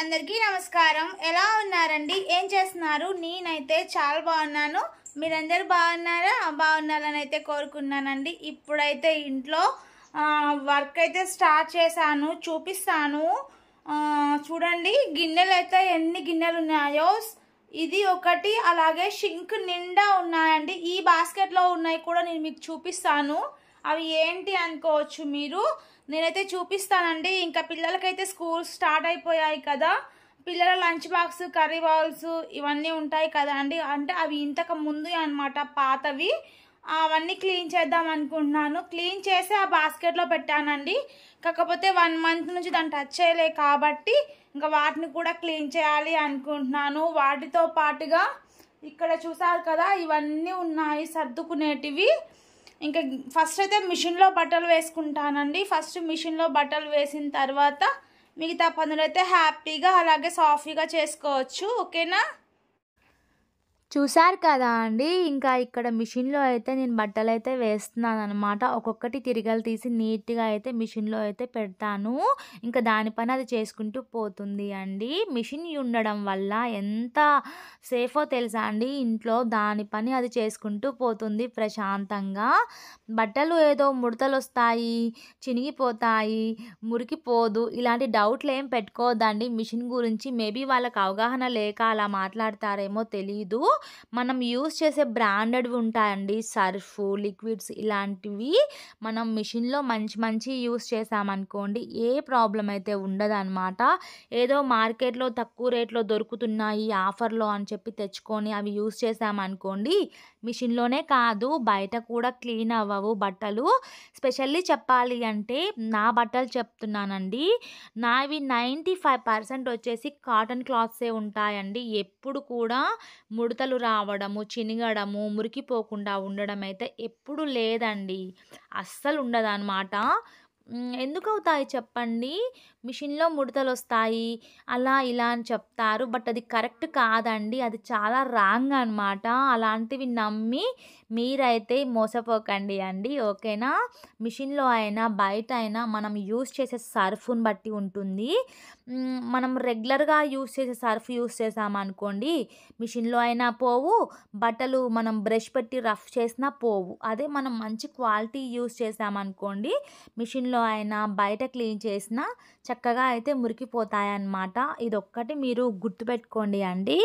అందరికీ నమస్కారం ఎలా ఉన్నారండి ఏం చేస్తున్నారు నేనైతే చాలా బాగున్నాను మీరందరూ బాగున్నారా బాగున్నారని అయితే కోరుకున్నానండి ఇప్పుడైతే ఇంట్లో వర్క్ అయితే స్టార్ట్ చేశాను చూపిస్తాను చూడండి గిన్నెలు అయితే ఎన్ని గిన్నెలు ఉన్నాయో ఇది ఒకటి అలాగే షింక్ నిండా ఉన్నాయండి ఈ బాస్కెట్లో ఉన్నాయి కూడా నేను మీకు చూపిస్తాను అవి ఏంటి అనుకోవచ్చు మీరు నేనైతే చూపిస్తానండి ఇంకా పిల్లలకైతే స్కూల్స్ స్టార్ట్ అయిపోయాయి కదా పిల్లల లంచ్ బాక్స్ కర్రీ బౌల్స్ ఇవన్నీ ఉంటాయి కదా అండి అంటే అవి ఇంతకు ముందు అనమాట పాతవి అవన్నీ క్లీన్ చేద్దాం అనుకుంటున్నాను క్లీన్ చేసి ఆ బాస్కెట్లో పెట్టానండి కాకపోతే వన్ మంత్ నుంచి దాన్ని టచ్ చేయలే కాబట్టి ఇంకా వాటిని కూడా క్లీన్ చేయాలి అనుకుంటున్నాను వాటితో పాటుగా ఇక్కడ చూసారు కదా ఇవన్నీ ఉన్నాయి సర్దుకునేటివి ఇంకా ఫస్ట్ అయితే మిషన్లో బట్టలు వేసుకుంటానండి ఫస్ట్ మిషన్లో బట్టలు వేసిన తర్వాత మిగతా పనులు అయితే హ్యాపీగా అలాగే సాఫీగా చేసుకోవచ్చు ఓకేనా చూసారు కదా అండి ఇంకా ఇక్కడ మిషన్లో అయితే నేను బట్టలు అయితే వేస్తున్నాను అనమాట ఒక్కొక్కటి తిరిగలు తీసి నీట్గా అయితే మిషన్లో అయితే పెడతాను ఇంకా దానిపైన అది చేసుకుంటూ పోతుంది అండి మిషన్ ఉండడం వల్ల ఎంత సేఫో తెలుసా అండి ఇంట్లో దాని పని అది చేసుకుంటూ పోతుంది ప్రశాంతంగా బట్టలు ఏదో ముడతలు వస్తాయి చినిగిపోతాయి మురికిపోదు ఇలాంటి డౌట్లు ఏం పెట్టుకోవద్దండి మిషన్ గురించి మేబీ వాళ్ళకి అవగాహన లేక అలా మాట్లాడతారేమో తెలీదు మనం యూస్ చేసే బ్రాండెడ్వి ఉంటాయండి సర్ఫ్ లిక్విడ్స్ ఇలాంటివి మనం మిషన్లో మంచి మంచి యూస్ చేసామనుకోండి ఏ ప్రాబ్లం అయితే ఉండదన్నమాట ఏదో మార్కెట్లో తక్కువ రేట్లో దొరుకుతున్నాయి ఆఫర్లో అని చెప్పి తెచ్చుకొని అవి యూస్ చేసామనుకోండి మిషన్లోనే కాదు బయట కూడా క్లీన్ అవ్వవు బట్టలు స్పెషల్లీ చెప్పాలి అంటే నా బట్టలు చెప్తున్నానండి నావి నైంటీ ఫైవ్ పర్సెంట్ వచ్చేసి కాటన్ క్లాత్సే ఉంటాయండి ఎప్పుడు కూడా ముడత ముడతలు రావడము చినిగడము మురికిపోకుండా ఉండడం అయితే ఎప్పుడు లేదండి అస్సలు ఉండదు అనమాట ఎందుకు అవుతాయి చెప్పండి మిషన్లో ముడతలు వస్తాయి అలా ఇలా అని చెప్తారు బట్ అది కరెక్ట్ కాదండి అది చాలా రాంగ్ అనమాట అలాంటివి నమ్మి మీరైతే మోసపోకండి అండి ఓకేనా మిషన్లో అయినా బయట అయినా మనం యూస్ చేసే సర్ఫ్ని బట్టి ఉంటుంది మనం రెగ్యులర్గా యూస్ చేసే సర్ఫ్ యూస్ చేసామనుకోండి మిషన్లో అయినా పోవు బట్టలు మనం బ్రష్ పెట్టి రఫ్ చేసినా పోవు అదే మనం మంచి క్వాలిటీ యూస్ చేసామనుకోండి మిషన్లో అయినా బయట క్లీన్ చేసినా చక్కగా అయితే మురికిపోతాయన్నమాట ఇదొక్కటి మీరు గుర్తుపెట్టుకోండి అండి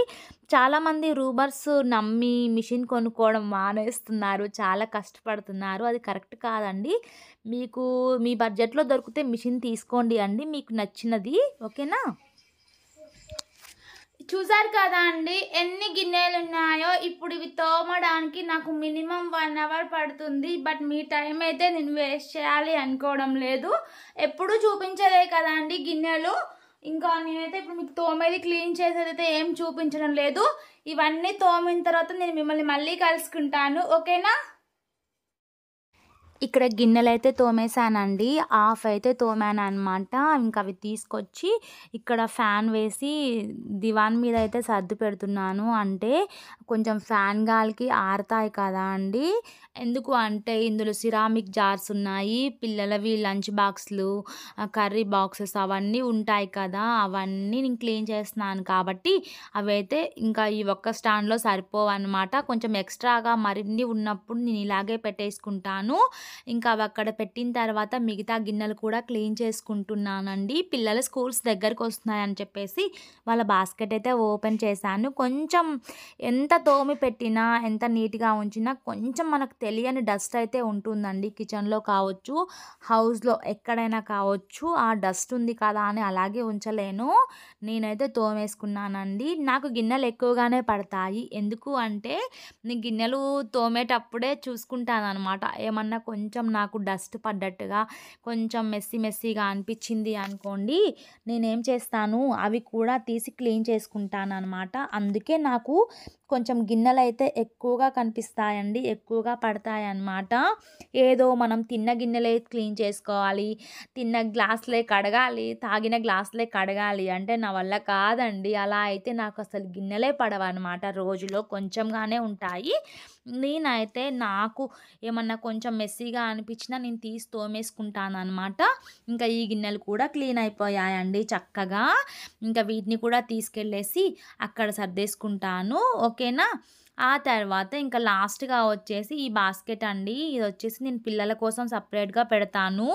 చాలామంది రూబర్స్ నమ్మి మిషన్ కొనుక్కోవడం మానేస్తున్నారు చాలా కష్టపడుతున్నారు అది కరెక్ట్ కాదండి మీకు మీ బడ్జెట్లో దొరికితే మిషన్ తీసుకోండి అండి మీకు నచ్చినది ఓకేనా చూసారు కదా అండి ఎన్ని గిన్నెలు ఉన్నాయో ఇప్పుడు ఇవి తోమడానికి నాకు మినిమం వన్ అవర్ పడుతుంది బట్ మీ టైం అయితే నేను వేస్ట్ చేయాలి అనుకోవడం లేదు ఎప్పుడు చూపించలే కదా అండి గిన్నెలు ఇంకా నేనైతే ఇప్పుడు మీకు తోమేది క్లీన్ చేసేదైతే ఏం చూపించడం లేదు ఇవన్నీ తోమిన తర్వాత నేను మిమ్మల్ని మళ్ళీ కలుసుకుంటాను ఓకేనా ఇక్కడ గిన్నెలు అయితే తోమేశానండి ఆఫ్ అయితే తోమాను అనమాట ఇంకా అవి తీసుకొచ్చి ఇక్కడ ఫ్యాన్ వేసి దివాన్ మీద అయితే సర్దు పెడుతున్నాను అంటే కొంచెం ఫ్యాన్ గాలికి ఆరుతాయి కదా అండి ఎందుకు అంటే ఇందులో సిరామిక్ జార్స్ ఉన్నాయి పిల్లలవి లంచ్ బాక్స్లు కర్రీ బాక్సెస్ అవన్నీ ఉంటాయి కదా అవన్నీ నేను క్లీన్ చేస్తున్నాను కాబట్టి అవైతే ఇంకా ఈ ఒక్క స్టాండ్లో సరిపోవన్నమాట కొంచెం ఎక్స్ట్రాగా మరిన్ని ఉన్నప్పుడు నేను ఇలాగే పెట్టేసుకుంటాను ఇంకా అవి అక్కడ పెట్టిన తర్వాత మిగతా గిన్నెలు కూడా క్లీన్ చేసుకుంటున్నానండి పిల్లలు స్కూల్స్ దగ్గరకు వస్తున్నాయని చెప్పేసి వాళ్ళ బాస్కెట్ అయితే ఓపెన్ చేశాను కొంచెం ఎంత తోమి పెట్టినా ఎంత నీట్గా ఉంచినా కొంచెం మనకు తెలియని డస్ట్ అయితే ఉంటుందండి కిచెన్లో కావచ్చు హౌస్లో ఎక్కడైనా కావచ్చు ఆ డస్ట్ ఉంది కదా అని అలాగే ఉంచలేను నేనైతే తోమేసుకున్నానండి నాకు గిన్నెలు ఎక్కువగానే పడతాయి ఎందుకు అంటే నేను గిన్నెలు తోమేటప్పుడే చూసుకుంటాను అనమాట ఏమన్నా కొంచెం కొంచెం నాకు డస్ట్ పడ్డట్టుగా కొంచెం మెస్సి మెస్సిగా అనిపించింది అనుకోండి నేనేం చేస్తాను అవి కూడా తీసి క్లీన్ చేసుకుంటాను అనమాట అందుకే నాకు కొంచెం గిన్నెలు అయితే ఎక్కువగా కనిపిస్తాయండి ఎక్కువగా పడతాయి అన్నమాట ఏదో మనం తిన్న గిన్నెలే క్లీన్ చేసుకోవాలి తిన్న గ్లాసులే కడగాలి తాగిన గ్లాసులే కడగాలి అంటే నా వల్ల కాదండి అలా అయితే నాకు అసలు గిన్నెలే పడవన్నమాట రోజులో కొంచెంగానే ఉంటాయి నేనైతే నాకు ఏమన్నా కొంచెం మెస్సీగా అనిపించినా నేను తీసి తోమేసుకుంటాను అనమాట ఇంకా ఈ గిన్నెలు కూడా క్లీన్ అయిపోయాయండి చక్కగా ఇంకా వీటిని కూడా తీసుకెళ్ళేసి అక్కడ సర్దేసుకుంటాను ఓకేనా ఆ తర్వాత ఇంకా లాస్ట్గా వచ్చేసి ఈ బాస్కెట్ అండి ఇది వచ్చేసి నేను పిల్లల కోసం సపరేట్గా పెడతాను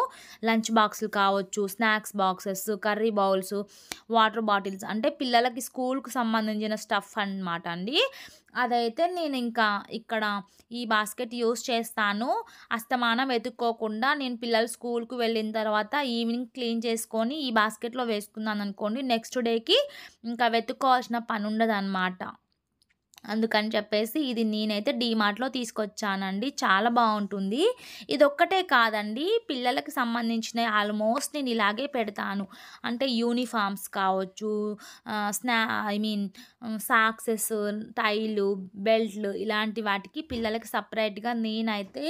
లంచ్ బాక్సులు కావచ్చు snacks boxes curry bowls water bottles అంటే పిల్లలకి స్కూల్కి సంబంధించిన స్టఫ్ అనమాట అండి అదైతే నేను ఇంకా ఇక్కడ ఈ బాస్కెట్ యూస్ చేస్తాను అస్తమానం వెతుక్కోకుండా నేను పిల్లలు స్కూల్కి వెళ్ళిన తర్వాత ఈవినింగ్ క్లీన్ చేసుకొని ఈ బాస్కెట్లో వేసుకున్నాను అనుకోండి నెక్స్ట్ డేకి ఇంకా వెతుక్కోవాల్సిన పని ఉండదు అందుకని చెప్పేసి ఇది నేనైతే డీమార్ట్లో తీసుకొచ్చానండి చాలా బాగుంటుంది ఇది ఒక్కటే కాదండి పిల్లలకు సంబంధించిన ఆల్మోస్ట్ నేను ఇలాగే పెడతాను అంటే యూనిఫామ్స్ కావచ్చు స్నా ఐ మీన్ సాక్సెస్ టైలు బెల్ట్లు ఇలాంటి వాటికి పిల్లలకి సపరేట్గా నేనైతే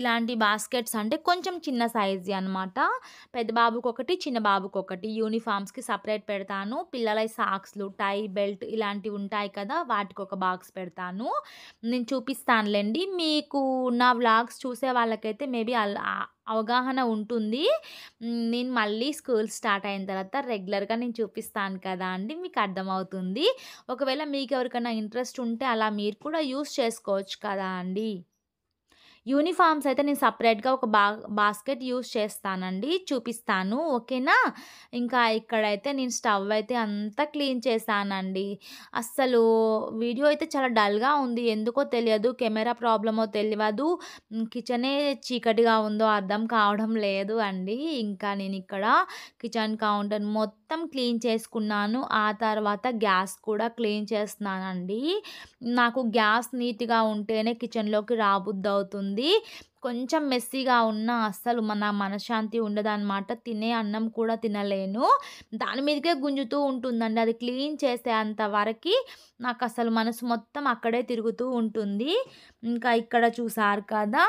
ఇలాంటి బాస్కెట్స్ అంటే కొంచెం చిన్న సైజు అనమాట పెద్ద బాబుకి ఒకటి చిన్న బాబుకి ఒకటి యూనిఫామ్స్కి సపరేట్ పెడతాను పిల్లల సాక్స్లు టై బెల్ట్ ఇలాంటివి ఉంటాయి కదా వాటికి ఒక బాగా బ్లాగ్స్ పెడతాను నేను చూపిస్తానులేండి మీకు నా వ్లాగ్స్ చూసే వాళ్ళకైతే మేబీ అవగాహన ఉంటుంది నేను మళ్ళీ స్కూల్ స్టార్ట్ అయిన తర్వాత రెగ్యులర్గా నేను చూపిస్తాను కదా అండి మీకు అర్థమవుతుంది ఒకవేళ మీకు ఎవరికైనా ఇంట్రెస్ట్ ఉంటే అలా మీరు కూడా యూస్ చేసుకోవచ్చు కదా అండి యూనిఫామ్స్ అయితే నేను సపరేట్గా ఒక బా బాస్కెట్ యూస్ చేస్తానండి చూపిస్తాను ఓకేనా ఇంకా ఇక్కడైతే నేను స్టవ్ అయితే అంతా క్లీన్ చేశానండి అస్సలు వీడియో అయితే చాలా డల్గా ఉంది ఎందుకో తెలియదు కెమెరా ప్రాబ్లమో తెలియదు కిచెనే చీకటిగా ఉందో అర్థం కావడం లేదు అండి ఇంకా నేను ఇక్కడ కిచెన్ కౌంటర్ మొత్తం మొత్తం క్లీన్ చేసుకున్నాను ఆ తర్వాత గ్యాస్ కూడా క్లీన్ చేస్తున్నానండి నాకు గ్యాస్ నీట్గా ఉంటేనే కిచెన్లోకి రాబుద్ది అవుతుంది కొంచెం మెస్సీగా ఉన్నా అస్సలు మన మనశ్శాంతి ఉండదన్నమాట తినే అన్నం కూడా తినలేను దాని మీదకే గుంజుతూ ఉంటుందండి అది క్లీన్ చేసేంత వరకు నాకు అసలు మనసు మొత్తం అక్కడే తిరుగుతూ ఉంటుంది ఇంకా ఇక్కడ చూసారు కదా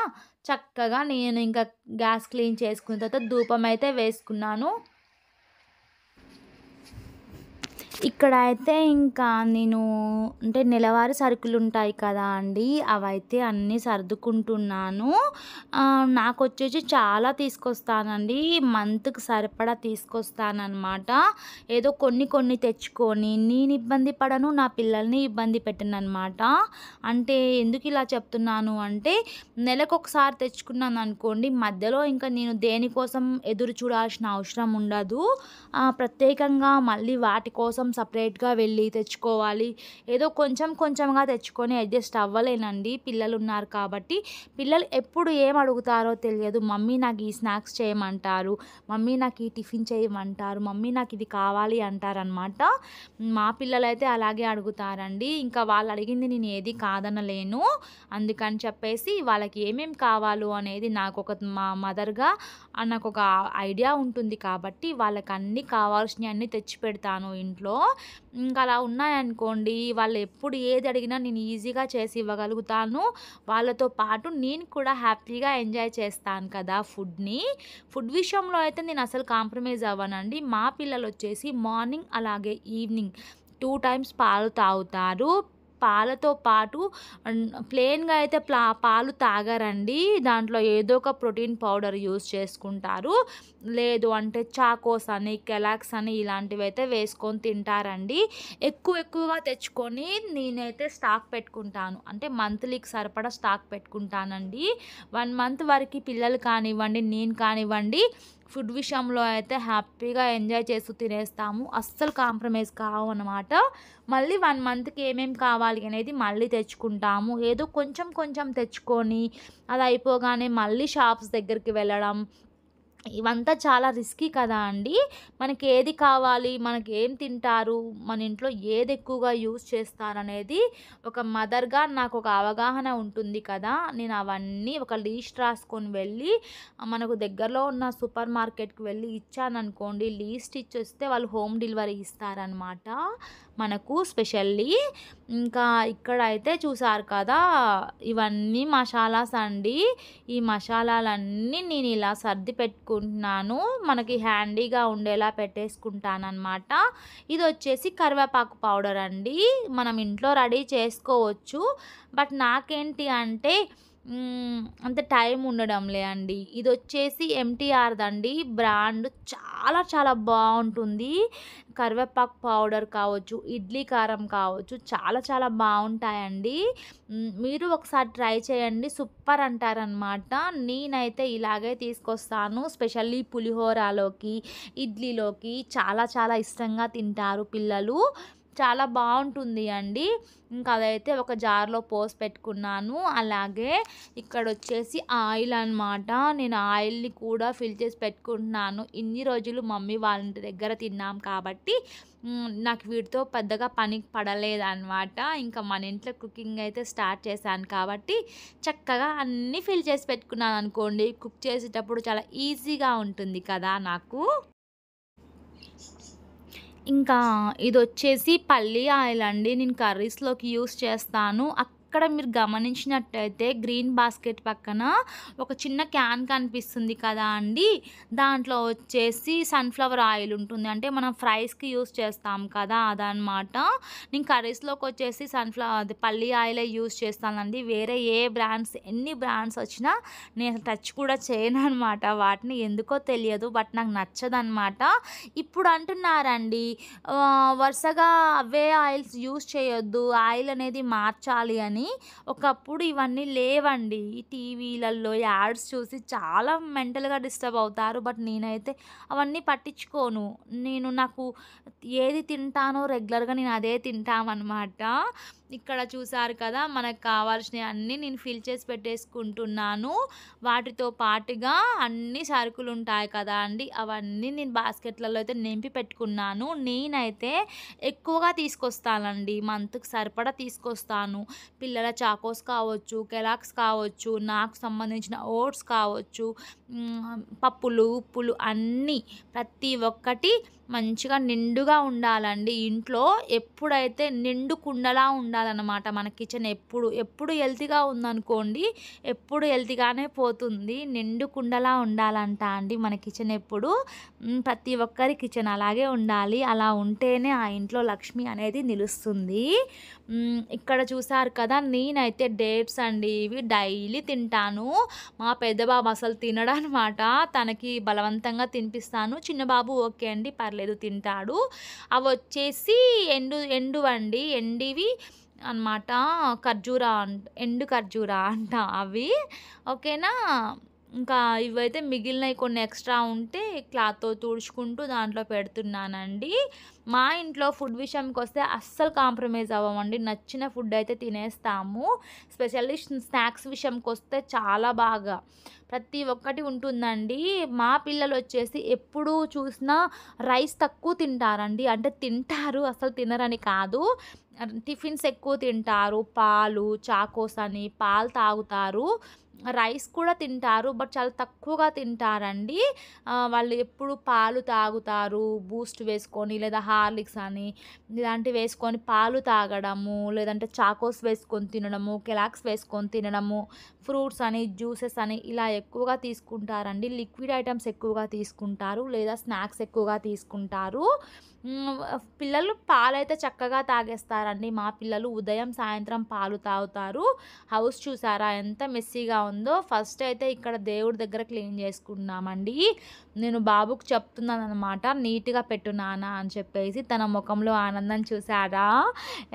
చక్కగా నేను ఇంకా గ్యాస్ క్లీన్ చేసుకున్న తర్వాత ధూపం అయితే వేసుకున్నాను ఇక్కడ అయితే ఇంకా నేను అంటే నెలవారీ సరుకులు ఉంటాయి కదా అండి అవైతే అన్నీ సర్దుకుంటున్నాను నాకు వచ్చేసి చాలా తీసుకొస్తానండి మంత్కి సరిపడా తీసుకొస్తానమాట ఏదో కొన్ని కొన్ని తెచ్చుకొని నేను ఇబ్బంది పడను నా పిల్లల్ని ఇబ్బంది పెట్టనమాట అంటే ఎందుకు ఇలా చెప్తున్నాను అంటే నెలకొకసారి తెచ్చుకున్నాను అనుకోండి మధ్యలో ఇంకా నేను దేనికోసం ఎదురు చూడాల్సిన అవసరం ఉండదు ప్రత్యేకంగా మళ్ళీ వాటి కోసం మొత్తం సపరేట్గా వెళ్ళి తెచ్చుకోవాలి ఏదో కొంచెం కొంచెంగా తెచ్చుకొని అడ్జస్ట్ అవ్వలేనండి పిల్లలు ఉన్నారు కాబట్టి పిల్లలు ఎప్పుడు ఏం అడుగుతారో తెలియదు మమ్మీ నాకు ఈ స్నాక్స్ చేయమంటారు మమ్మీ నాకు ఈ టిఫిన్ చేయమంటారు మమ్మీ నాకు ఇది కావాలి అంటారనమాట మా పిల్లలైతే అలాగే అడుగుతారండి ఇంకా వాళ్ళు అడిగింది నేను ఏది కాదనలేను అందుకని చెప్పేసి వాళ్ళకి ఏమేమి కావాలో అనేది నాకు ఒక మా మదర్గా నాకు ఒక ఐడియా ఉంటుంది కాబట్టి వాళ్ళకి అన్నీ కావాల్సినవి అన్నీ తెచ్చి పెడతాను ఇంట్లో ఇంకా అలా ఉన్నాయనుకోండి వాళ్ళు ఎప్పుడు ఏది అడిగినా నేను ఈజీగా చేసి ఇవ్వగలుగుతాను వాళ్ళతో పాటు నేను కూడా హ్యాపీగా ఎంజాయ్ చేస్తాను కదా ఫుడ్ని ఫుడ్ విషయంలో అయితే నేను అసలు కాంప్రమైజ్ అవ్వనండి మా పిల్లలు వచ్చేసి మార్నింగ్ అలాగే ఈవినింగ్ టూ టైమ్స్ పాలు తాగుతారు పాలతో పాటు ప్లెయిన్గా అయితే ప్లా పాలు తాగారండి దాంట్లో ఏదో ఒక ప్రోటీన్ పౌడర్ యూస్ చేసుకుంటారు లేదు అంటే చాకోస్ అని కెలాక్స్ అని ఇలాంటివి అయితే వేసుకొని తింటారండి ఎక్కువ ఎక్కువగా తెచ్చుకొని నేనైతే స్టాక్ పెట్టుకుంటాను అంటే మంత్లీకి సరిపడా స్టాక్ పెట్టుకుంటానండి వన్ మంత్ వరకు పిల్లలు కానివ్వండి నేను కానివ్వండి ఫుడ్ విషయంలో అయితే హ్యాపీగా ఎంజాయ్ చేస్తూ తినేస్తాము అస్సలు కాంప్రమైజ్ కావు అనమాట మళ్ళీ వన్ మంత్కి ఏమేమి కావాలి అనేది మళ్ళీ తెచ్చుకుంటాము ఏదో కొంచెం కొంచెం తెచ్చుకొని అది అయిపోగానే మళ్ళీ షాప్స్ దగ్గరికి వెళ్ళడం ఇవంతా చాలా రిస్కీ కదా అండి మనకి ఏది కావాలి మనకి ఏం తింటారు మన ఇంట్లో ఏది ఎక్కువగా యూజ్ చేస్తారనేది ఒక మదర్గా నాకు ఒక అవగాహన ఉంటుంది కదా నేను అవన్నీ ఒక లీస్ట్ రాసుకొని వెళ్ళి మనకు దగ్గరలో ఉన్న సూపర్ మార్కెట్కి వెళ్ళి ఇచ్చాననుకోండి లీస్ట్ ఇచ్చేస్తే వాళ్ళు హోమ్ డెలివరీ ఇస్తారనమాట మనకు స్పెషల్లీ ఇంకా ఇక్కడ అయితే చూసారు కదా ఇవన్నీ మసాలాస్ అండి ఈ మసాలాలన్నీ నేను ఇలా సర్ది పెట్టుకుని పెట్టేసుకుంటున్నాను మనకి హ్యాండీగా ఉండేలా పెట్టేసుకుంటానమాట ఇది వచ్చేసి కరివేపాకు పౌడర్ అండి మనం ఇంట్లో రెడీ చేసుకోవచ్చు బట్ నాకేంటి అంటే అంత టైం ఉండడంలే అండి ఇది వచ్చేసి అండి బ్రాండ్ చాలా చాలా బాగుంటుంది కరివేపాకు పౌడర్ కావచ్చు ఇడ్లీ కారం కావచ్చు చాలా చాలా బాగుంటాయండి మీరు ఒకసారి ట్రై చేయండి సూపర్ అంటారనమాట నేనైతే ఇలాగే తీసుకొస్తాను స్పెషల్లీ పులిహోరాలోకి ఇడ్లీలోకి చాలా చాలా ఇష్టంగా తింటారు పిల్లలు చాలా బాగుంటుంది అండి ఇంకా అదైతే ఒక జార్లో పోసి పెట్టుకున్నాను అలాగే ఇక్కడ వచ్చేసి ఆయిల్ అనమాట నేను ఆయిల్ని కూడా ఫిల్ చేసి పెట్టుకుంటున్నాను ఇన్ని రోజులు మమ్మీ వాళ్ళ ఇంటి దగ్గర తిన్నాం కాబట్టి నాకు వీటితో పెద్దగా పనికి పడలేదన్నమాట ఇంకా మన ఇంట్లో కుకింగ్ అయితే స్టార్ట్ చేశాను కాబట్టి చక్కగా అన్నీ ఫిల్ చేసి పెట్టుకున్నాను అనుకోండి కుక్ చేసేటప్పుడు చాలా ఈజీగా ఉంటుంది కదా నాకు ఇంకా ఇది వచ్చేసి పల్లి ఆయిల్ అండి నేను కర్రీస్లోకి యూస్ చేస్తాను ఇక్కడ మీరు గమనించినట్టయితే గ్రీన్ బాస్కెట్ పక్కన ఒక చిన్న క్యాన్ కనిపిస్తుంది కదా అండి దాంట్లో వచ్చేసి సన్ఫ్లవర్ ఆయిల్ ఉంటుంది అంటే మనం ఫ్రైస్కి యూస్ చేస్తాం కదా అదనమాట నేను కర్రీస్లోకి వచ్చేసి సన్ఫ్లవర్ అది పల్లి ఆయిలే యూస్ చేస్తానండి వేరే ఏ బ్రాండ్స్ ఎన్ని బ్రాండ్స్ వచ్చినా నేను టచ్ కూడా చేయను అనమాట వాటిని ఎందుకో తెలియదు బట్ నాకు నచ్చదనమాట ఇప్పుడు అంటున్నారండి వరుసగా అవే ఆయిల్స్ యూస్ చేయొద్దు ఆయిల్ అనేది మార్చాలి అని కానీ ఒకప్పుడు ఇవన్నీ లేవండి టీవీలలో యాడ్స్ చూసి చాలా మెంటల్గా డిస్టర్బ్ అవుతారు బట్ నేనైతే అవన్నీ పట్టించుకోను నేను నాకు ఏది తింటానో రెగ్యులర్గా నేను అదే తింటామన్నమాట ఇక్కడ చూసారు కదా మనకు కావాల్సినవి అన్నీ నేను ఫిల్ చేసి పెట్టేసుకుంటున్నాను వాటితో పాటుగా అన్ని సరుకులు ఉంటాయి కదా అండి అవన్నీ నేను బాస్కెట్లలో అయితే నింపి పెట్టుకున్నాను నేనైతే ఎక్కువగా తీసుకొస్తానండి మంత్కి సరిపడా తీసుకొస్తాను పిల్లల చాకోస్ కావచ్చు కెలాక్స్ కావచ్చు నాకు సంబంధించిన ఓట్స్ కావచ్చు పప్పులు ఉప్పులు అన్నీ ప్రతి ఒక్కటి మంచిగా నిండుగా ఉండాలండి ఇంట్లో ఎప్పుడైతే నిండు కుండలా ఉండాలన్నమాట మన కిచెన్ ఎప్పుడు ఎప్పుడు హెల్తీగా ఉందనుకోండి ఎప్పుడు హెల్తీగానే పోతుంది నిండు కుండలా ఉండాలంట అండి మన కిచెన్ ఎప్పుడు ప్రతి ఒక్కరి కిచెన్ అలాగే ఉండాలి అలా ఉంటేనే ఆ ఇంట్లో లక్ష్మి అనేది నిలుస్తుంది ఇక్కడ చూసారు కదా నేనైతే డేట్స్ అండి ఇవి డైలీ తింటాను మా పెద్ద బాబు అసలు తినడం అనమాట తనకి బలవంతంగా తినిపిస్తాను చిన్నబాబు ఓకే అండి పర్లేదు తింటాడు అవి వచ్చేసి ఎండు ఎండు అండి ఎండివి అనమాట ఖర్జూరా ఎండు ఖర్జూరా అంట అవి ఓకేనా ఇంకా ఇవైతే మిగిలినవి కొన్ని ఎక్స్ట్రా ఉంటే క్లాత్తో తుడుచుకుంటూ దాంట్లో పెడుతున్నానండి మా ఇంట్లో ఫుడ్ విషయంకి వస్తే అస్సలు కాంప్రమైజ్ అవ్వమండి నచ్చిన ఫుడ్ అయితే తినేస్తాము స్పెషల్లీ స్నాక్స్ విషయంకి వస్తే చాలా బాగా ప్రతి ఒక్కటి ఉంటుందండి మా పిల్లలు వచ్చేసి ఎప్పుడు చూసినా రైస్ తక్కువ తింటారండి అంటే తింటారు అసలు తినరని కాదు టిఫిన్స్ ఎక్కువ తింటారు పాలు చాకోస్ అని పాలు తాగుతారు రైస్ కూడా తింటారు బట్ చాలా తక్కువగా తింటారండి వాళ్ళు ఎప్పుడు పాలు తాగుతారు బూస్ట్ వేసుకొని లేదా హార్లిక్స్ అని ఇలాంటివి వేసుకొని పాలు తాగడము లేదంటే చాకోస్ వేసుకొని తినడము కెలాక్స్ వేసుకొని తినడము ఫ్రూట్స్ అని జ్యూసెస్ అని ఇలా ఎక్కువగా తీసుకుంటారండి లిక్విడ్ ఐటమ్స్ ఎక్కువగా తీసుకుంటారు లేదా స్నాక్స్ ఎక్కువగా తీసుకుంటారు పిల్లలు పాలైతే చక్కగా తాగేస్తారండి మా పిల్లలు ఉదయం సాయంత్రం పాలు తాగుతారు హౌస్ చూసారా ఎంత మెస్సీగా ఉందో ఫస్ట్ అయితే ఇక్కడ దేవుడి దగ్గర క్లీన్ చేసుకున్నామండి నేను బాబుకు చెప్తున్నాను అనమాట నీట్గా పెట్టు అని చెప్పేసి తన ముఖంలో ఆనందం చూసారా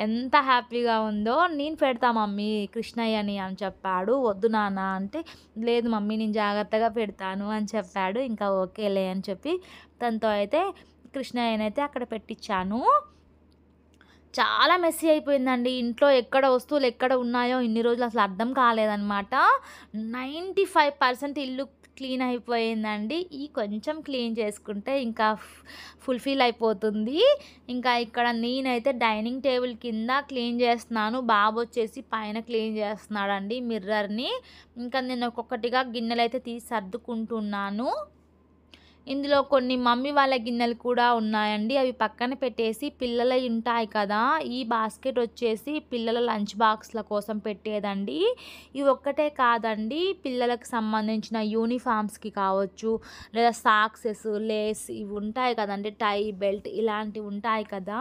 ఎంత హ్యాపీగా ఉందో నేను పెడతా మమ్మీ కృష్ణయ్యని అని చెప్పాడు వద్దు నాన్న అంటే లేదు మమ్మీ నేను జాగ్రత్తగా పెడతాను అని చెప్పాడు ఇంకా ఓకేలే అని చెప్పి తనతో అయితే కృష్ణయ్యనైతే అక్కడ పెట్టించాను చాలా మెస్సీ అయిపోయిందండి ఇంట్లో ఎక్కడ వస్తువులు ఎక్కడ ఉన్నాయో ఇన్ని రోజులు అసలు అర్థం కాలేదనమాట నైంటీ ఫైవ్ పర్సెంట్ ఇల్లు క్లీన్ అయిపోయిందండి ఈ కొంచెం క్లీన్ చేసుకుంటే ఇంకా ఫుల్ఫిల్ అయిపోతుంది ఇంకా ఇక్కడ నేనైతే డైనింగ్ టేబుల్ కింద క్లీన్ చేస్తున్నాను బాబు వచ్చేసి పైన క్లీన్ చేస్తున్నాడండి మిర్రర్ని ఇంకా నేను ఒక్కొక్కటిగా గిన్నెలైతే తీసి సర్దుకుంటున్నాను ఇందులో కొన్ని మమ్మీ వాళ్ళ గిన్నెలు కూడా ఉన్నాయండి అవి పక్కన పెట్టేసి పిల్లలు ఉంటాయి కదా ఈ బాస్కెట్ వచ్చేసి పిల్లల లంచ్ బాక్స్ల కోసం పెట్టేదండి ఇవి ఒక్కటే కాదండి పిల్లలకు సంబంధించిన యూనిఫామ్స్కి కావచ్చు లేదా సాక్సెస్ లేస్ ఇవి ఉంటాయి కదండి టై బెల్ట్ ఇలాంటివి ఉంటాయి కదా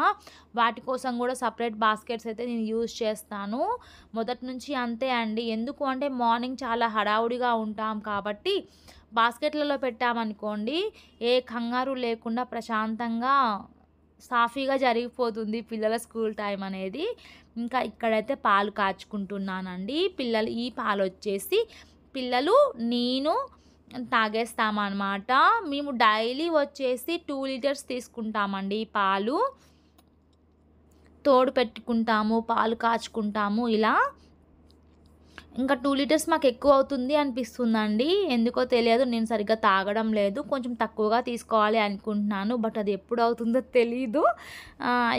వాటి కోసం కూడా సపరేట్ బాస్కెట్స్ అయితే నేను యూజ్ చేస్తాను మొదటి నుంచి అంతే అండి ఎందుకు అంటే మార్నింగ్ చాలా హడావుడిగా ఉంటాం కాబట్టి బాస్కెట్లలో పెట్టామనుకోండి ఏ కంగారు లేకుండా ప్రశాంతంగా సాఫీగా జరిగిపోతుంది పిల్లల స్కూల్ టైం అనేది ఇంకా ఇక్కడైతే పాలు కాచుకుంటున్నానండి పిల్లలు ఈ పాలు వచ్చేసి పిల్లలు నేను తాగేస్తామన్నమాట మేము డైలీ వచ్చేసి టూ లీటర్స్ తీసుకుంటామండి పాలు తోడు పెట్టుకుంటాము పాలు కాచుకుంటాము ఇలా ఇంకా టూ లీటర్స్ మాకు ఎక్కువ అవుతుంది అనిపిస్తుందండి ఎందుకో తెలియదు నేను సరిగ్గా తాగడం లేదు కొంచెం తక్కువగా తీసుకోవాలి అనుకుంటున్నాను బట్ అది ఎప్పుడు అవుతుందో తెలీదు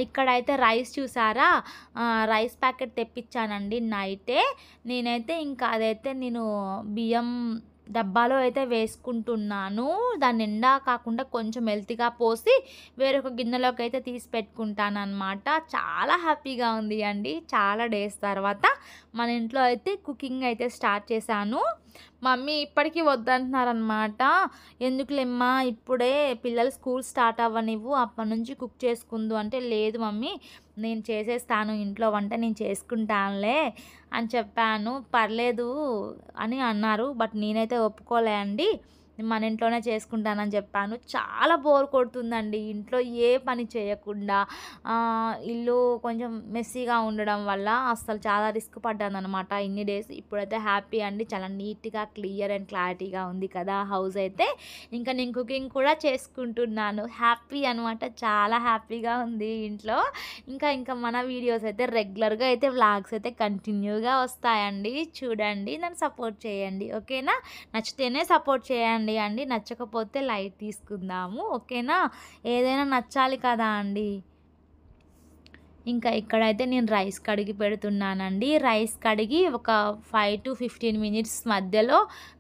ఇక్కడైతే రైస్ చూసారా రైస్ ప్యాకెట్ తెప్పించానండి నైటే నేనైతే ఇంకా అదైతే నేను బియ్యం డబ్బాలో అయితే వేసుకుంటున్నాను దాని ఎండా కాకుండా కొంచెం హెల్తీగా పోసి వేరొక గిన్నెలోకి అయితే తీసి పెట్టుకుంటాను అనమాట చాలా హ్యాపీగా ఉంది అండి చాలా డేస్ తర్వాత మన ఇంట్లో అయితే కుకింగ్ అయితే స్టార్ట్ చేశాను మమ్మీ ఇప్పటికీ వద్దంటున్నారనమాట ఎందుకులేమ్మా ఇప్పుడే పిల్లలు స్కూల్ స్టార్ట్ అవ్వనివ్వు అప్పటి నుంచి కుక్ చేసుకుందు అంటే లేదు మమ్మీ నేను చేసేస్తాను ఇంట్లో వంట నేను చేసుకుంటానులే అని చెప్పాను పర్లేదు అని అన్నారు బట్ నేనైతే ఒప్పుకోలే అండి నేను మన ఇంట్లోనే చేసుకుంటానని చెప్పాను చాలా బోర్ కొడుతుందండి ఇంట్లో ఏ పని చేయకుండా ఇల్లు కొంచెం మెస్సీగా ఉండడం వల్ల అసలు చాలా రిస్క్ పడ్డాను అనమాట ఇన్ని డేస్ ఇప్పుడైతే హ్యాపీ అండి చాలా నీట్గా క్లియర్ అండ్ క్లారిటీగా ఉంది కదా హౌస్ అయితే ఇంకా నేను కుకింగ్ కూడా చేసుకుంటున్నాను హ్యాపీ అనమాట చాలా హ్యాపీగా ఉంది ఇంట్లో ఇంకా ఇంకా మన వీడియోస్ అయితే రెగ్యులర్గా అయితే వ్లాగ్స్ అయితే కంటిన్యూగా వస్తాయండి చూడండి నన్ను సపోర్ట్ చేయండి ఓకేనా నచ్చితేనే సపోర్ట్ చేయండి అండి అండి నచ్చకపోతే లైట్ తీసుకుందాము ఓకేనా ఏదైనా నచ్చాలి కదా అండి ఇంకా ఇక్కడైతే నేను రైస్ కడిగి పెడుతున్నానండి రైస్ కడిగి ఒక ఫైవ్ టు ఫిఫ్టీన్ మినిట్స్ మధ్యలో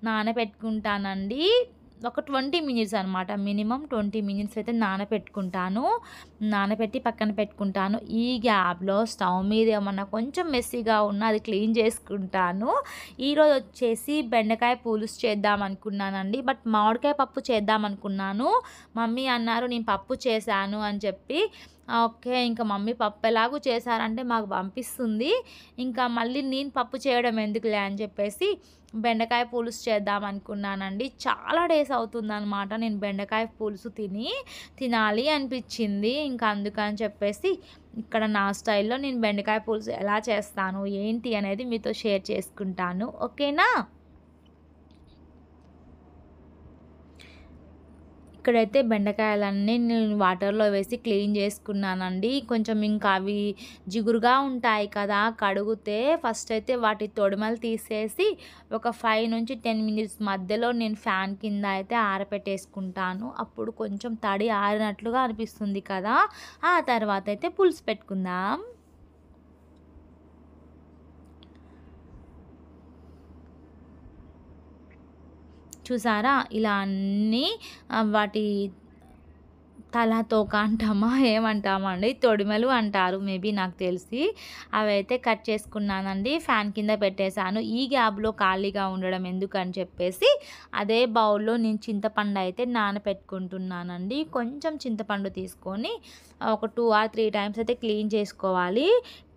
నానబెట్టుకుంటానండి ఒక ట్వంటీ మినిట్స్ అనమాట మినిమం ట్వంటీ మినిట్స్ అయితే నానపెట్టుకుంటాను నానబెట్టి పక్కన పెట్టుకుంటాను ఈ గ్యాప్లో స్టవ్ మీద ఏమన్నా కొంచెం మెస్సీగా ఉన్నా అది క్లీన్ చేసుకుంటాను ఈరోజు వచ్చేసి బెండకాయ పులుసు చేద్దాం అనుకున్నానండి బట్ మామిడికాయ పప్పు చేద్దాం అనుకున్నాను మమ్మీ అన్నారు నేను పప్పు చేశాను అని చెప్పి ఓకే ఇంకా మమ్మీ పప్పు ఎలాగూ చేశారంటే మాకు పంపిస్తుంది ఇంకా మళ్ళీ నేను పప్పు చేయడం ఎందుకులే అని చెప్పేసి బెండకాయ పులుసు చేద్దాం అనుకున్నానండి చాలా డేస్ అనమాట నేను బెండకాయ పులుసు తిని తినాలి అనిపించింది ఇంకా అందుకని చెప్పేసి ఇక్కడ నా స్టైల్లో నేను బెండకాయ పులుసు ఎలా చేస్తాను ఏంటి అనేది మీతో షేర్ చేసుకుంటాను ఓకేనా ఇక్కడైతే బెండకాయలన్నీ నేను వాటర్లో వేసి క్లీన్ చేసుకున్నానండి కొంచెం ఇంకా అవి జిగురుగా ఉంటాయి కదా కడుగుతే ఫస్ట్ అయితే వాటి తొడిమలు తీసేసి ఒక ఫైవ్ నుంచి టెన్ మినిట్స్ మధ్యలో నేను ఫ్యాన్ కింద అయితే ఆరపెట్టేసుకుంటాను అప్పుడు కొంచెం తడి ఆరినట్లుగా అనిపిస్తుంది కదా ఆ తర్వాత అయితే పులుసు పెట్టుకుందాం చూసారా ఇలా అన్నీ వాటి తల తోక అంటామా ఏమంటామండి తొడిమలు అంటారు మేబీ నాకు తెలిసి అవైతే కట్ చేసుకున్నానండి ఫ్యాన్ కింద పెట్టేశాను ఈ గ్యాబ్లో ఖాళీగా ఉండడం ఎందుకని చెప్పేసి అదే బౌల్లో నేను చింతపండు అయితే నానపెట్టుకుంటున్నానండి కొంచెం చింతపండు తీసుకొని ఒక టూ ఆర్ త్రీ టైమ్స్ అయితే క్లీన్ చేసుకోవాలి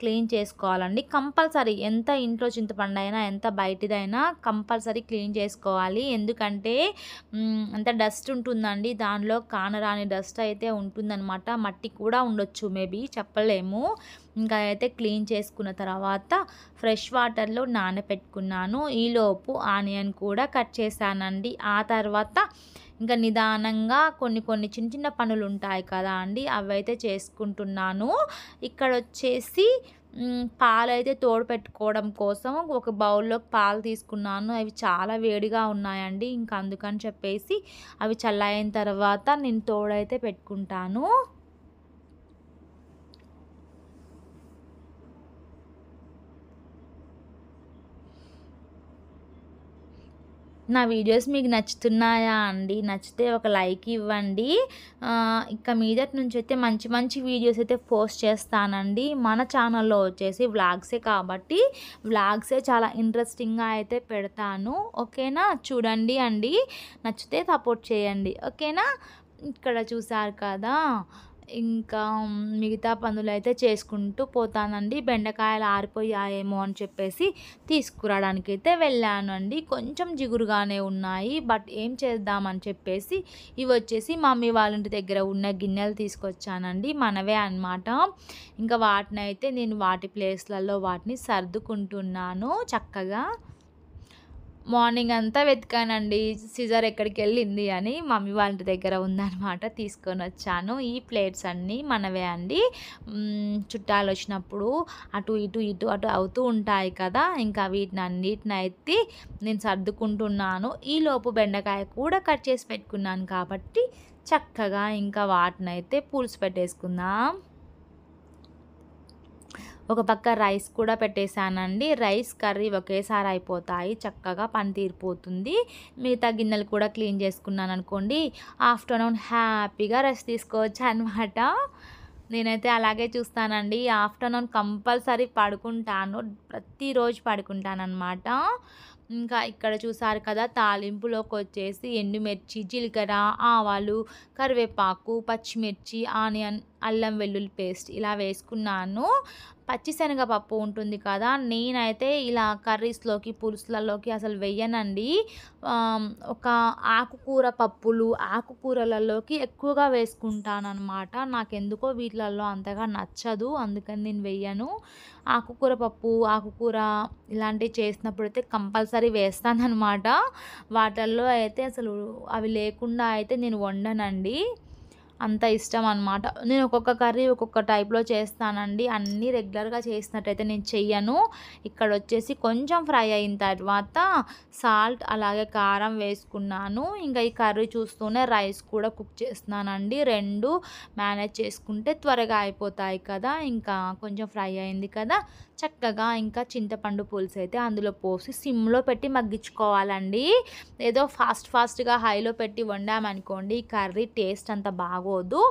క్లీన్ చేసుకోవాలండి కంపల్సరీ ఎంత ఇంట్లో చింతపండు అయినా ఎంత బయటిదైనా కంపల్సరీ క్లీన్ చేసుకోవాలి ఎందుకంటే అంత డస్ట్ ఉంటుందండి దానిలో కానరాని డస్ట్ అయితే ఉంటుందన్నమాట మట్టి కూడా ఉండొచ్చు మేబీ చెప్పలేము ఇంకా అయితే క్లీన్ చేసుకున్న తర్వాత ఫ్రెష్ వాటర్లో నానబెట్టుకున్నాను ఈలోపు ఆనియన్ కూడా కట్ చేశానండి ఆ తర్వాత ఇంకా నిదానంగా కొన్ని కొన్ని చిన్న చిన్న పనులు ఉంటాయి కదా అండి అవి అయితే చేసుకుంటున్నాను ఇక్కడ వచ్చేసి పాలు అయితే తోడు పెట్టుకోవడం కోసం ఒక బౌల్లోకి పాలు తీసుకున్నాను అవి చాలా వేడిగా ఉన్నాయండి ఇంకా అందుకని చెప్పేసి అవి చల్లాయిన తర్వాత నేను తోడైతే పెట్టుకుంటాను నా వీడియోస్ మీకు నచ్చుతున్నాయా అండి నచ్చితే ఒక లైక్ ఇవ్వండి ఇక మీదటి నుంచి అయితే మంచి మంచి వీడియోస్ అయితే పోస్ట్ చేస్తానండి మన ఛానల్లో వచ్చేసి వ్లాగ్సే కాబట్టి వ్లాగ్సే చాలా ఇంట్రెస్టింగ్గా అయితే పెడతాను ఓకేనా చూడండి అండి నచ్చితే సపోర్ట్ చేయండి ఓకేనా ఇక్కడ చూసారు కదా ఇంకా మిగతా పనులు అయితే చేసుకుంటూ పోతానండి బెండకాయలు ఆరిపోయాయేమో అని చెప్పేసి తీసుకురావడానికి అయితే అండి కొంచెం జిగురుగానే ఉన్నాయి బట్ ఏం చేద్దామని చెప్పేసి ఇవి వచ్చేసి మమ్మీ వాళ్ళ ఇంటి దగ్గర ఉన్న గిన్నెలు తీసుకొచ్చానండి మనవే అనమాట ఇంకా వాటిని అయితే నేను వాటి ప్లేస్లలో వాటిని సర్దుకుంటున్నాను చక్కగా మార్నింగ్ అంతా వెతికానండి సిజర్ ఎక్కడికి వెళ్ళింది అని మమ్మీ వాళ్ళ దగ్గర ఉందనమాట తీసుకొని వచ్చాను ఈ ప్లేట్స్ అన్నీ మనవే అండి చుట్టాలు వచ్చినప్పుడు అటు ఇటు ఇటు అటు అవుతూ ఉంటాయి కదా ఇంకా వీటిని అన్నిటిని ఎత్తి నేను సర్దుకుంటున్నాను ఈ లోపు బెండకాయ కూడా కట్ చేసి పెట్టుకున్నాను కాబట్టి చక్కగా ఇంకా వాటినైతే పులుసు పెట్టేసుకుందాం ఒక పక్క రైస్ కూడా పెట్టేశానండి రైస్ కర్రీ ఒకేసారి అయిపోతాయి చక్కగా పని తీరిపోతుంది మిగతా గిన్నెలు కూడా క్లీన్ చేసుకున్నాను అనుకోండి ఆఫ్టర్నూన్ హ్యాపీగా రెస్ట్ తీసుకోవచ్చు అనమాట నేనైతే అలాగే చూస్తానండి ఆఫ్టర్నూన్ కంపల్సరీ పడుకుంటాను ప్రతిరోజు అనమాట ఇంకా ఇక్కడ చూసారు కదా తాలింపులోకి వచ్చేసి ఎండుమిర్చి జీలకర్ర ఆవాలు కరివేపాకు పచ్చిమిర్చి ఆనియన్ అల్లం వెల్లుల్లి పేస్ట్ ఇలా వేసుకున్నాను పచ్చిశనగపప్పు ఉంటుంది కదా నేనైతే ఇలా కర్రీస్లోకి పులుసులలోకి అసలు వెయ్యనండి ఒక ఆకుకూర పప్పులు ఆకుకూరలలోకి ఎక్కువగా వేసుకుంటాను అనమాట నాకెందుకో వీటిలలో అంతగా నచ్చదు అందుకని నేను వెయ్యను ఆకుకూర పప్పు ఆకుకూర ఇలాంటివి చేసినప్పుడు అయితే కంపల్సరీ వేస్తాను అనమాట వాటిల్లో అయితే అసలు అవి లేకుండా అయితే నేను వండనండి అంత ఇష్టం అనమాట నేను ఒక్కొక్క కర్రీ ఒక్కొక్క టైప్లో చేస్తానండి అన్నీ రెగ్యులర్గా చేసినట్టయితే నేను చెయ్యను ఇక్కడ వచ్చేసి కొంచెం ఫ్రై అయిన తర్వాత సాల్ట్ అలాగే కారం వేసుకున్నాను ఇంకా ఈ కర్రీ చూస్తూనే రైస్ కూడా కుక్ చేస్తున్నానండి రెండు మేనేజ్ చేసుకుంటే త్వరగా అయిపోతాయి కదా ఇంకా కొంచెం ఫ్రై అయింది కదా చక్కగా ఇంకా చింతపండు పులుసు అయితే అందులో పోసి సిమ్లో పెట్టి మగ్గించుకోవాలండి ఏదో ఫాస్ట్ ఫాస్ట్గా హైలో పెట్టి వండామనుకోండి కర్రీ టేస్ట్ అంత బాగోదు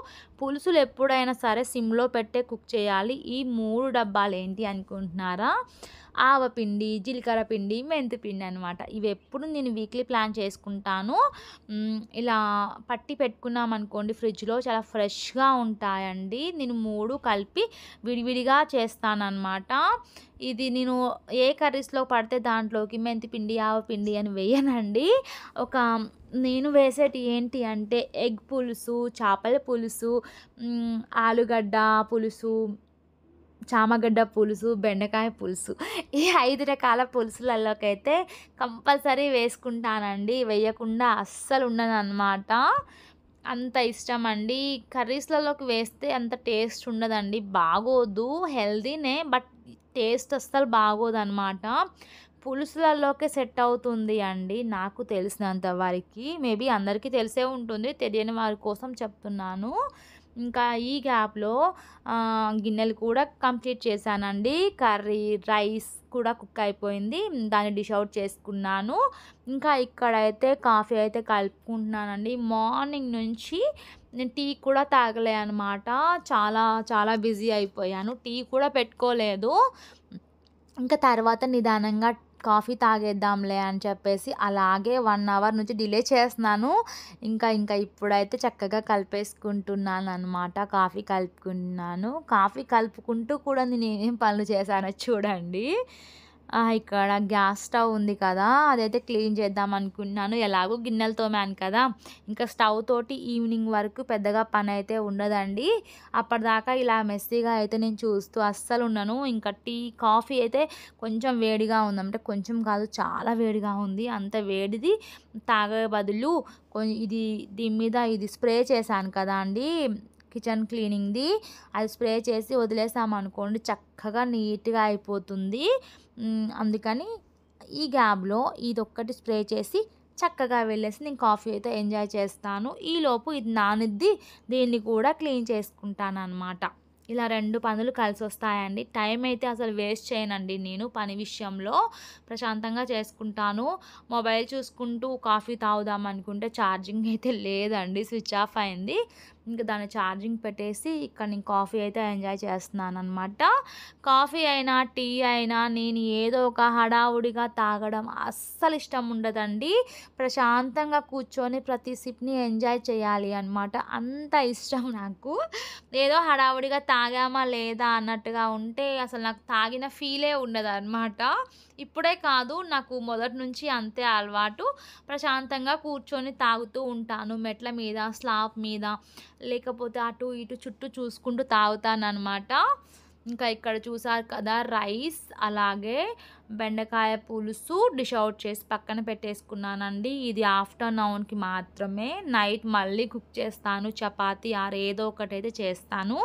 పులుసులు ఎప్పుడైనా సరే సిమ్లో పెట్టే కుక్ చేయాలి ఈ మూడు డబ్బాలు ఏంటి అనుకుంటున్నారా ఆవపిండి జీలకర్ర పిండి మెంతి పిండి అనమాట ఇవి ఎప్పుడు నేను వీక్లీ ప్లాన్ చేసుకుంటాను ఇలా పట్టి పెట్టుకున్నాం అనుకోండి ఫ్రిడ్జ్లో చాలా ఫ్రెష్గా ఉంటాయండి నేను మూడు కలిపి విడివిడిగా చేస్తానన్నమాట ఇది నేను ఏ కర్రీస్లో పడితే దాంట్లోకి మెంతిపిండి ఆవపిండి అని వేయనండి ఒక నేను వేసేటి ఏంటి అంటే ఎగ్ పులుసు చేపల పులుసు ఆలుగడ్డ పులుసు చామగడ్డ పులుసు బెండకాయ పులుసు ఈ ఐదు రకాల పులుసులలోకైతే కంపల్సరీ వేసుకుంటానండి వేయకుండా అస్సలు ఉండదన్నమాట అంత ఇష్టం అండి కర్రీస్లలోకి వేస్తే అంత టేస్ట్ ఉండదండి బాగోదు హెల్దీనే బట్ టేస్ట్ అస్సలు బాగోదు అనమాట పులుసులలోకే సెట్ అవుతుంది అండి నాకు తెలిసినంత వారికి మేబీ అందరికీ తెలిసే ఉంటుంది తెలియని వారి కోసం చెప్తున్నాను ఇంకా ఈ గ్యాప్లో గిన్నెలు కూడా కంప్లీట్ చేశానండి కర్రీ రైస్ కూడా కుక్ అయిపోయింది దాన్ని డిష్ అవుట్ చేసుకున్నాను ఇంకా ఇక్కడైతే కాఫీ అయితే కలుపుకుంటున్నానండి మార్నింగ్ నుంచి నేను టీ కూడా తాగలే అనమాట చాలా చాలా బిజీ అయిపోయాను టీ కూడా పెట్టుకోలేదు ఇంకా తర్వాత నిదానంగా కాఫీ తాగేద్దాంలే అని చెప్పేసి అలాగే వన్ అవర్ నుంచి డిలే చేస్తున్నాను ఇంకా ఇంకా ఇప్పుడైతే చక్కగా కలిపేసుకుంటున్నాను అనమాట కాఫీ కలుపుకున్నాను కాఫీ కలుపుకుంటూ కూడా నేను పనులు చేశానో చూడండి ఇక్కడ గ్యాస్ స్టవ్ ఉంది కదా అదైతే క్లీన్ చేద్దాం అనుకున్నాను ఎలాగో గిన్నెలతో మ్యాన్ కదా ఇంకా స్టవ్ తోటి ఈవినింగ్ వరకు పెద్దగా పని అయితే ఉండదండి అప్పటిదాకా ఇలా మెస్సీగా అయితే నేను చూస్తూ అస్సలు ఉన్నాను ఇంకా టీ కాఫీ అయితే కొంచెం వేడిగా ఉందంటే కొంచెం కాదు చాలా వేడిగా ఉంది అంత వేడిది తాగే బదులు ఇది దీని మీద ఇది స్ప్రే చేశాను కదా అండి కిచెన్ క్లీనింగ్ది అది స్ప్రే చేసి వదిలేసాము అనుకోండి చక్కగా నీట్గా అయిపోతుంది అందుకని ఈ గ్యాబ్లో ఇదొక్కటి స్ప్రే చేసి చక్కగా వెళ్ళేసి నేను కాఫీ అయితే ఎంజాయ్ చేస్తాను ఈలోపు ఇది నానిద్ది దీన్ని కూడా క్లీన్ చేసుకుంటాను అనమాట ఇలా రెండు పనులు కలిసి వస్తాయండి టైం అయితే అసలు వేస్ట్ చేయనండి నేను పని విషయంలో ప్రశాంతంగా చేసుకుంటాను మొబైల్ చూసుకుంటూ కాఫీ తాగుదాం అనుకుంటే ఛార్జింగ్ అయితే లేదండి స్విచ్ ఆఫ్ అయింది ఇంకా దాన్ని ఛార్జింగ్ పెట్టేసి ఇక్కడ నేను కాఫీ అయితే ఎంజాయ్ చేస్తున్నాను అనమాట కాఫీ అయినా టీ అయినా నేను ఏదో ఒక హడావుడిగా తాగడం అస్సలు ఇష్టం ఉండదండి ప్రశాంతంగా కూర్చొని ప్రతి సిప్ని ఎంజాయ్ చేయాలి అనమాట అంత ఇష్టం నాకు ఏదో హడావుడిగా తాగామా లేదా అన్నట్టుగా ఉంటే అసలు నాకు తాగిన ఫీలే ఉండదు అనమాట ఇప్పుడే కాదు నాకు మొదటి నుంచి అంతే అలవాటు ప్రశాంతంగా కూర్చొని తాగుతూ ఉంటాను మెట్ల మీద స్లాబ్ మీద లేకపోతే అటు ఇటు చుట్టూ చూసుకుంటూ తాగుతానమాట ఇంకా ఇక్కడ చూసారు కదా రైస్ అలాగే బెండకాయ పులుసు డిష్ అవుట్ చేసి పక్కన పెట్టేసుకున్నానండి ఇది ఆఫ్టర్నూన్కి మాత్రమే నైట్ మళ్ళీ కుక్ చేస్తాను చపాతి ఆర్ ఏదో ఒకటైతే చేస్తాను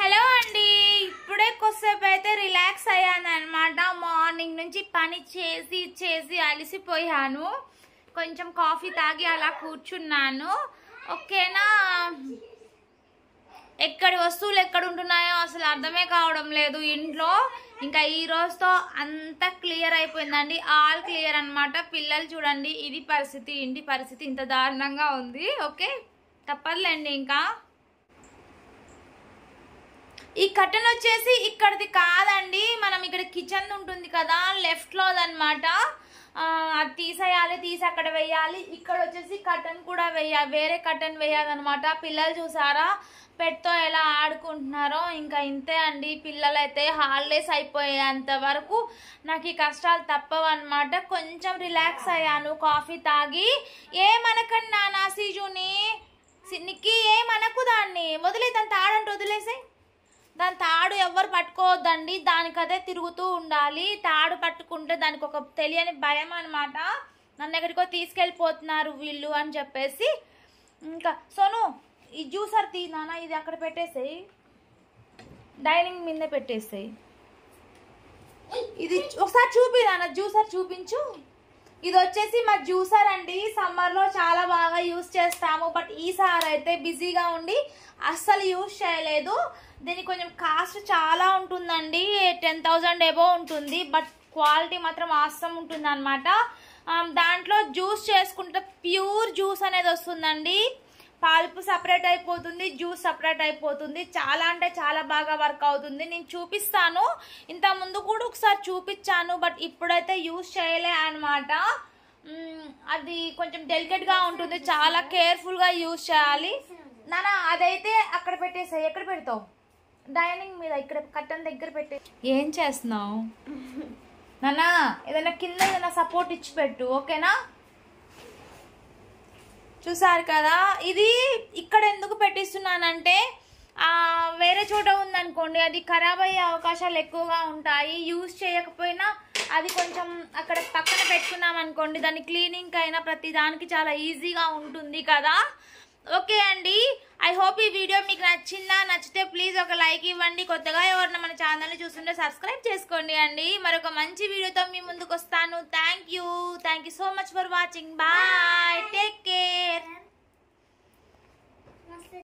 హలో అండి ఇప్పుడే కొద్దిసేపు అయితే రిలాక్స్ అయ్యానమాట మార్నింగ్ నుంచి పని చేసి చేసి అలసిపోయాను కొంచెం కాఫీ తాగి అలా కూర్చున్నాను ఓకేనా ఎక్కడి వస్తువులు ఎక్కడ ఉంటున్నాయో అసలు అర్థమే కావడం లేదు ఇంట్లో ఇంకా ఈ రోజుతో అంత క్లియర్ అయిపోయిందండి ఆల్ క్లియర్ అనమాట పిల్లలు చూడండి ఇది పరిస్థితి ఇంటి పరిస్థితి ఇంత దారుణంగా ఉంది ఓకే తప్పదులేండి ఇంకా ఈ కట్టన్ వచ్చేసి ఇక్కడిది కాదండి మనం ఇక్కడ కిచెన్ ఉంటుంది కదా లెఫ్ట్లో అనమాట అది తీసేయాలి తీసి అక్కడ వేయాలి ఇక్కడ వచ్చేసి కటన్ కూడా వేయ వేరే కటన్ వేయాలన్నమాట పిల్లలు చూసారా పెట్తో ఎలా ఆడుకుంటున్నారో ఇంకా ఇంతే అండి పిల్లలైతే హాలిడేస్ అయిపోయేంత వరకు నాకు ఈ కష్టాలు తప్పవన్నమాట కొంచెం రిలాక్స్ అయ్యాను కాఫీ తాగి ఏమనకండి నానా సీజుని నిక్కి ఏమనకు దాన్ని వదిలే దాన్ని తాడంటే వదిలేసే దాని తాడు ఎవరు పట్టుకోవద్దండి దానికదే తిరుగుతూ ఉండాలి తాడు పట్టుకుంటే దానికి ఒక తెలియని భయం అనమాట నన్ను ఎక్కడికో తీసుకెళ్ళిపోతున్నారు వీళ్ళు అని చెప్పేసి ఇంకా సోను ఈ జ్యూసర్ తీ నాన్న ఇది అక్కడ పెట్టేసేయి డైనింగ్ మీద పెట్టేసేయి ఇది ఒకసారి చూపి నాన్న జ్యూసర్ చూపించు ఇది వచ్చేసి మా జ్యూసర్ అండి సమ్మర్లో చాలా బాగా యూస్ చేస్తాము బట్ ఈసారి అయితే బిజీగా ఉండి అస్సలు యూస్ చేయలేదు దీనికి కొంచెం కాస్ట్ చాలా ఉంటుందండి టెన్ థౌజండ్ ఉంటుంది బట్ క్వాలిటీ మాత్రం ఆస్తం ఉంటుంది దాంట్లో జ్యూస్ చేసుకుంటే ప్యూర్ జ్యూస్ అనేది వస్తుందండి పాల్పు సపరేట్ అయిపోతుంది జ్యూస్ సపరేట్ అయిపోతుంది చాలా అంటే చాలా బాగా వర్క్ అవుతుంది నేను చూపిస్తాను ఇంత ముందు కూడా ఒకసారి చూపించాను బట్ ఇప్పుడైతే యూజ్ చేయలే అనమాట అది కొంచెం గా ఉంటుంది చాలా కేర్ఫుల్గా యూజ్ చేయాలి నాన్న అదైతే అక్కడ పెట్టేసాయి ఎక్కడ పెడతావు డైనింగ్ మీద ఇక్కడ కట్టన్ దగ్గర పెట్టి ఏం చేస్తున్నావు నాన్న ఏదైనా కింద ఏదైనా సపోర్ట్ ఇచ్చి పెట్టు ఓకేనా చూసారు కదా ఇది ఇక్కడ ఎందుకు పెట్టిస్తున్నానంటే వేరే చోట ఉందనుకోండి అది ఖరాబ్ అయ్యే అవకాశాలు ఎక్కువగా ఉంటాయి యూజ్ చేయకపోయినా అది కొంచెం అక్కడ పక్కన పెట్టుకున్నాం అనుకోండి దాని క్లీనింగ్ అయినా ప్రతి దానికి చాలా ఈజీగా ఉంటుంది కదా ఓకే అండి ఐ హోప్ ఈ వీడియో మీకు నచ్చిందా నచ్చితే ప్లీజ్ ఒక లైక్ ఇవ్వండి కొత్తగా ఎవరిన మన ఛానల్ని చూస్తుంటే సబ్స్క్రైబ్ చేసుకోండి అండి మరొక మంచి వీడియోతో మీ ముందుకు వస్తాను thank you thank you so much for watching bye take care